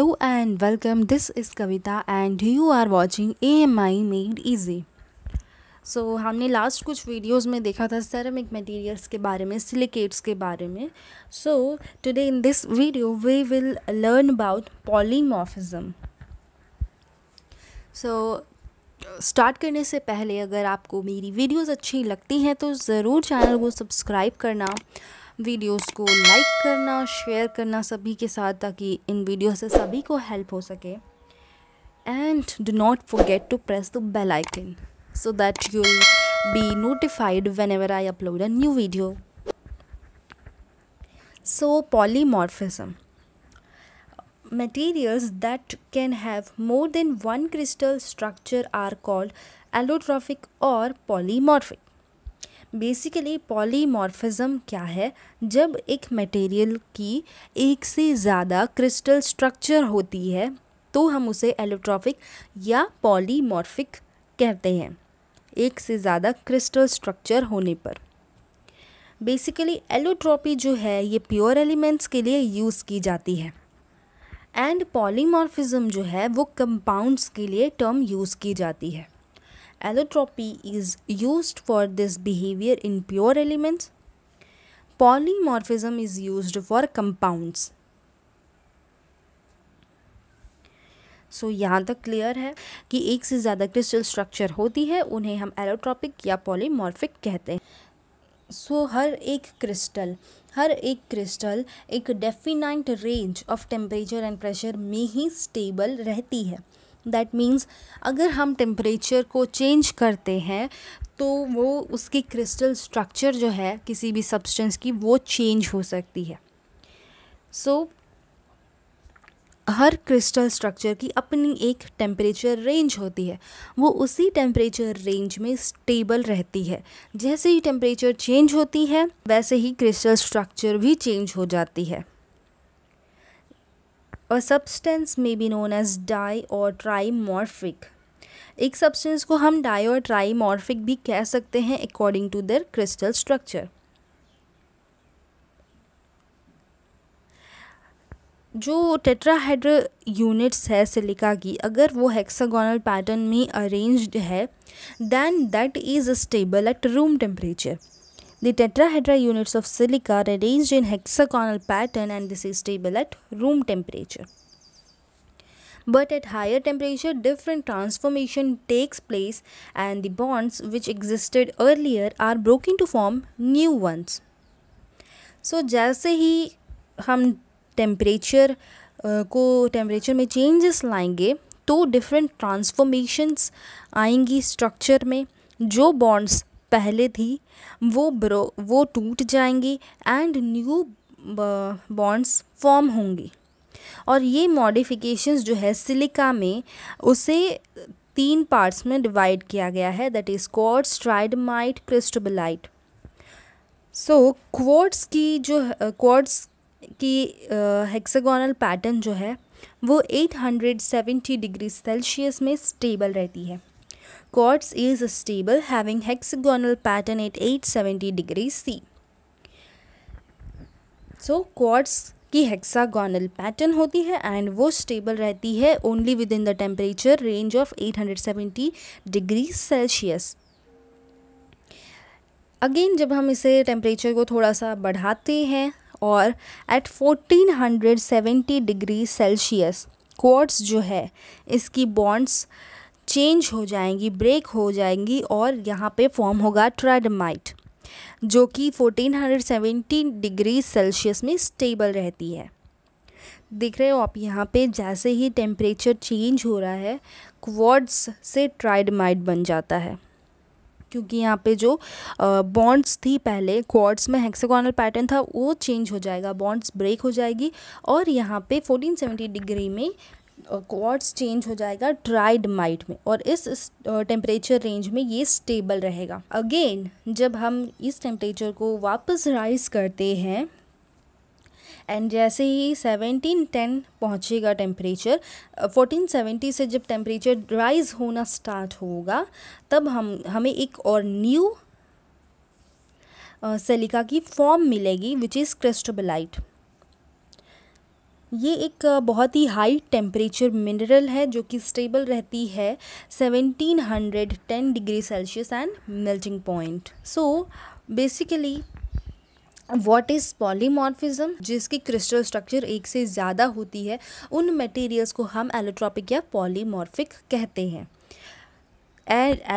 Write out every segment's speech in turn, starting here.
Welcome this is Kavita and you are watching A M I made easy so हमने last कुछ videos में देखा था सेरेमिक मटेरियल्स के बारे में सिलिकेट्स के बारे में so today in this video we will learn about polymorphism so start करने से पहले अगर आपको मेरी वीडियोस अच्छी लगती हैं तो ज़रूर चैनल को सब्सक्राइब करना वीडियोस को लाइक करना शेयर करना सभी के साथ ताकि इन वीडियो से सभी को हेल्प हो सके and do not forget to press the bell icon so that you be notified whenever I upload a new video so polymorphism materials that can have more than one crystal structure are called allotropic और polymorphic basically polymorphism क्या है जब एक material की एक से ज़्यादा crystal structure होती है तो हम उसे एलोट्रॉफिक या पॉलीमॉर्फिक कहते हैं एक से ज़्यादा क्रिस्टल स्ट्रक्चर होने पर बेसिकली एलोट्रॉपी जो है ये प्योर एलिमेंट्स के लिए यूज़ की जाती है एंड पॉलीमॉर्फिज्म जो है वो कंपाउंड्स के लिए टर्म यूज़ की जाती है allotropy is used for this behavior in pure elements. Polymorphism is used for compounds. So so, यहाँ तक क्लियर है कि एक से ज़्यादा क्रिस्टल स्ट्रक्चर होती है उन्हें हम एलोट्रॉपिक या पॉलीमॉर्फिक कहते हैं सो so, हर एक क्रिस्टल हर एक क्रिस्टल एक definite range of temperature and pressure में ही स्टेबल रहती है दैट मीन्स अगर हम टेम्परेचर को चेंज करते हैं तो वो उसकी क्रिस्टल स्ट्रक्चर जो है किसी भी सब्सटेंस की वो चेंज हो सकती है सो so, हर क्रिस्टल स्ट्रक्चर की अपनी एक टेम्परेचर रेंज होती है वो उसी टेम्परेचर रेंज में स्टेबल रहती है जैसे ही टेम्परेचर चेंज होती है वैसे ही क्रिस्टल स्ट्रक्चर भी चेंज हो जाती है a substance may be known as di और ट्राईमॉर्फिक एक सब्सटेंस को हम डाई और ट्राईमॉर्फिक भी कह सकते हैं according to their crystal structure जो टेट्राहाइड्रो यूनिट्स है सिलिका की अगर वो हेक्सागोनल पैटर्न में अरेंज्ड है then that is stable at room temperature The tetrahedra units of silica are arranged in hexagonal pattern and this is stable at room temperature. But at higher temperature, different transformation takes place and the bonds which existed earlier are broken to form new ones. so, जैसे ही हम temperature को temperature में changes लाएंगे तो different transformations आएंगी structure में जो bonds पहले थी वो ब्रो वो टूट जाएंगी एंड न्यू बॉन्ड्स फॉर्म होंगी और ये मॉडिफिकेशंस जो है सिलिका में उसे तीन पार्ट्स में डिवाइड किया गया है that is quartz tridymite cristobalite so quartz की जो क्वार्ट्स uh, की हेक्सागोनल uh, पैटर्न जो है वो 870 डिग्री सेल्सियस में स्टेबल रहती है Quartz is stable having hexagonal pattern at 870 degrees C. So quartz की हेक्सागोनल पैटर्न होती है एंड वो स्टेबल रहती है only within the temperature range of 870 degree Celsius again जब हम इसे टेम्परेचर को थोड़ा सा बढ़ाते हैं और एट 1470 डिग्री सेल्सियस क्वार्ट्स जो है इसकी बॉन्ड्स चेंज हो जाएंगी ब्रेक हो जाएंगी और यहाँ पे फॉर्म होगा ट्राइडमाइट जो कि 1470 डिग्री सेल्सियस में स्टेबल रहती है देख रहे हो आप यहाँ पे जैसे ही टेम्परेचर चेंज हो रहा है क्वाड्स से ट्राइडमाइट बन जाता है क्योंकि यहाँ पे जो बॉन्ड्स थी पहले क्वार्ट्स में हेक्सागोनल पैटर्न था वो चेंज हो जाएगा बॉन्ड्स ब्रेक हो जाएगी और यहाँ पे 1470 डिग्री में क्वार्ट्स चेंज हो जाएगा ड्राइड माइट में और इस टेम्परेचर रेंज में ये स्टेबल रहेगा अगेन जब हम इस टेम्परेचर को वापस राइज करते हैं एंड जैसे ही सेवनटीन टेन पहुँचेगा टेम्परेचर फोर्टीन सेवेंटी से जब टेम्परेचर राइज होना स्टार्ट होगा तब हम हमें एक और न्यू सेलिका की फॉर्म मिलेगी विच इज़ क्रिस्टोबलाइट ये एक बहुत ही हाई टेम्परेचर मिनरल है जो कि स्टेबल रहती है 1710 degree Celsius and melting point so basically what is polymorphism जिसकी क्रिस्टल स्ट्रक्चर एक से ज़्यादा होती है उन मटेरियल्स को हम एलोट्रॉपिक या पॉलीमॉर्फिक कहते हैं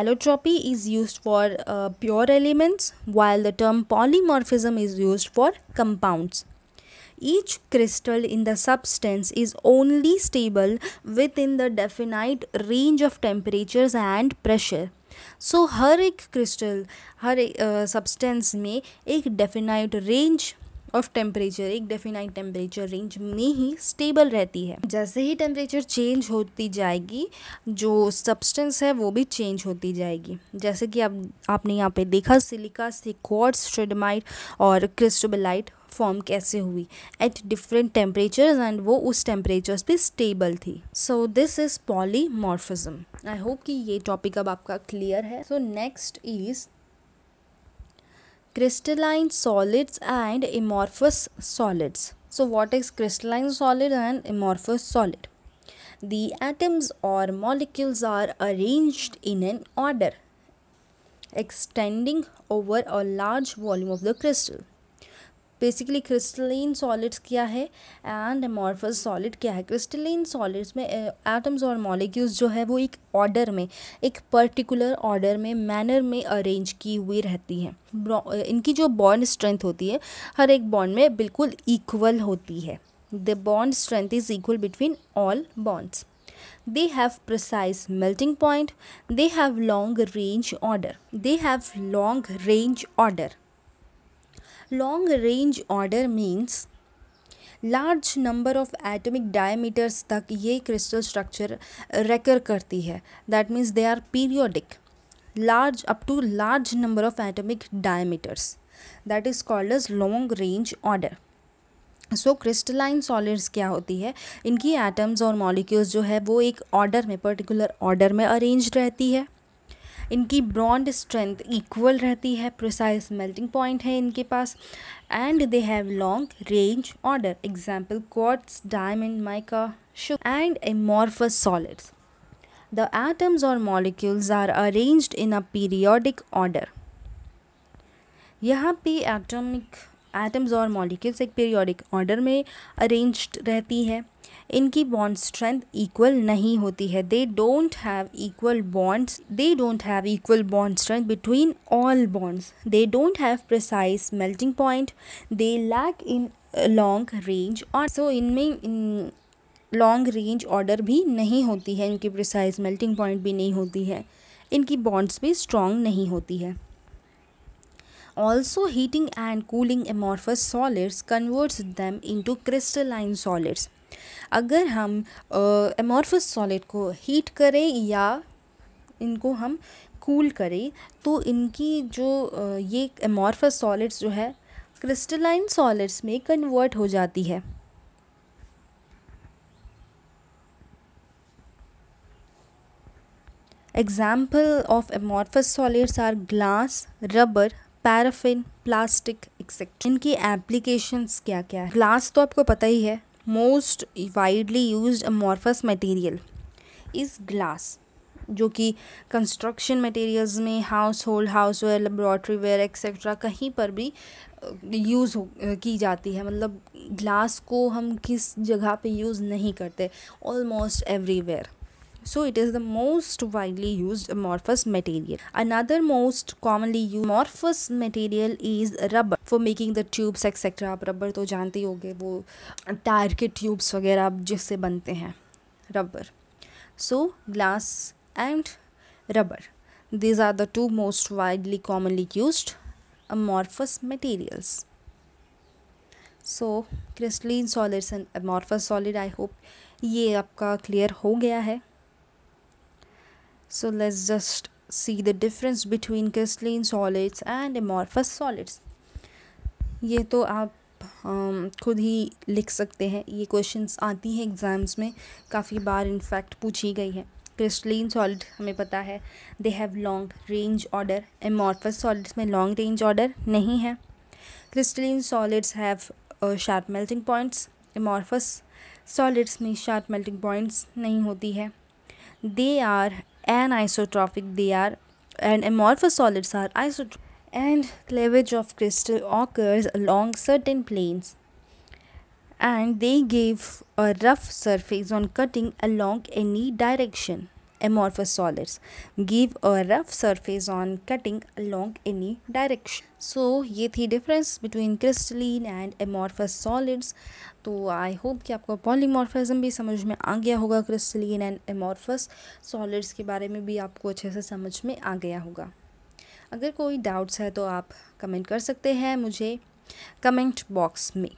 allotropy is use for pure elements while the term polymorphism is use for compounds Each crystal in the substance is only stable within the definite range of temperatures and pressure. so, हर एक crystal हर एक substance में एक definite range of temperature एक definite temperature range में ही stable रहती है जैसे ही टेम्परेचर चेंज होती जाएगी जो सब्सटेंस है वो भी चेंज होती जाएगी जैसे कि आप आपने यहाँ पे देखा सिलिका से क्वार्ट्स ट्रेडमाइट और क्रिस्टोबलाइट फॉर्म कैसे हुई एट डिफरेंट टेम्परेचर एंड वो उस टेम्परेचर्स पे स्टेबल थी so this is polymorphism I hope कि ये टॉपिक अब आपका क्लियर है so next is crystalline solids and amorphous solids. So what is crystalline solid and amorphous solid? The atoms or molecules are arranged in an order extending over a large volume of the crystal. Basically crystalline solids क्या है and amorphous solid क्या है crystalline solids में atoms uh, और molecules जो है वो एक ऑर्डर में एक पर्टिकुलर ऑर्डर में मैनर में अरेंज की हुई रहती हैं uh, इनकी जो बॉन्ड स्ट्रेंथ होती है हर एक बॉन्ड में बिल्कुल इक्वल होती है the bond strength is equal between all bonds they have precise melting point they have long range order they have long range order long range order means large number of atomic diameters तक ये crystal structure recur करती है that means they are periodic large up to large number of atomic diameters that is called as long range order so crystalline solids क्या होती है इनकी atoms और molecules जो है वो एक ऑर्डर में पर्टिकुलर ऑर्डर में अरेंज रहती है इनकी ब्रॉन्ड स्ट्रेंथ इक्वल रहती है प्रोसाइज मेल्टिंग पॉइंट है इनके पास and they have long range order example quartz diamond mica शु and amorphous solids the atoms और molecules are arranged in a periodic order यहाँ पे एटॉमिक एटम्स और मॉलिक्यूल्स एक पीरियोडिक ऑर्डर में अरेंज्ड रहती है इनकी बॉन्ड स्ट्रेंथ इक्वल नहीं होती है they don't have equal bonds they don't have equal bond strength between all bonds they don't have precise melting point they lack in long range और so इनमें long range order भी नहीं होती है इनकी प्रिसाइज मेल्टिंग पॉइंट भी नहीं होती है इनकी बॉन्ड्स भी स्ट्रॉन्ग नहीं होती है Also heating and cooling amorphous solids converts them into crystalline solids. अगर हम एमॉर्फस uh, सॉलिड को हीट करें या इनको हम कूल cool करें तो इनकी जो uh, ये एमॉर्फस सॉलिड्स जो है क्रिस्टलाइन सॉलिड्स में कन्वर्ट हो जाती है Example of amorphous solids are glass, rubber, paraffin plastic etcetera इनकी एप्लीकेशंस क्या क्या है ग्लास तो आपको पता ही है most widely use amorphous material is glass जो कि कंस्ट्रक्शन मटेरियल्स में household houseware laboratory ware etcetera कहीं पर भी यूज़ हो की जाती है मतलब ग्लास को हम किस जगह पे यूज़ नहीं करते almost everywhere So it is the most widely used amorphous material. Another most commonly used amorphous material is rubber for making the tubes etc. aap rubber to jante hi hoge wo tire ke tubes वगैरह आप जिससे बनते हैं rubber. So glass and rubber. These are the two most widely commonly used amorphous materials. So crystalline solids and amorphous solid I hope ये आपका clear हो गया है So let's just see the difference between crystalline solids and amorphous solids. ये तो आप um, खुद ही लिख सकते हैं ये क्वेश्चंस आती हैं एग्ज़ाम्स में काफ़ी बार इनफैक्ट पूछी गई है क्रिस्टलिन सॉलिड हमें पता है they have long range order amorphous solids में लॉन्ग रेंज ऑर्डर नहीं है crystalline solids have sharp melting points amorphous solids में शार्प मेल्टिंग पॉइंट्स नहीं होती है they are anisotropic they are and amorphous solids are isotropic and cleavage of crystal occurs along certain planes and they give a rough surface on cutting along any direction. amorphous solids give a rough surface on cutting along any direction so so, ये थी difference between crystalline and amorphous solids तो I hope कि आपको polymorphism भी समझ में आ गया होगा क्रिस्टलीन एंड एमॉर्फस सॉलिड्स के बारे में भी आपको अच्छे से समझ में आ गया होगा अगर कोई डाउट्स है तो आप कमेंट कर सकते हैं मुझे कमेंट बॉक्स में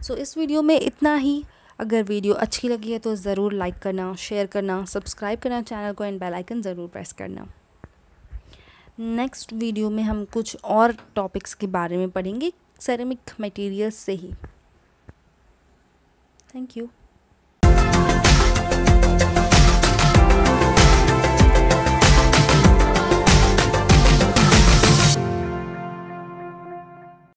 सो so, इस वीडियो में इतना ही अगर वीडियो अच्छी लगी है तो ज़रूर लाइक करना शेयर करना सब्सक्राइब करना चैनल को एंड बेल आइकन ज़रूर प्रेस करना नेक्स्ट वीडियो में हम कुछ और टॉपिक्स के बारे में पढ़ेंगे सेरेमिक मटेरियल से ही थैंक यू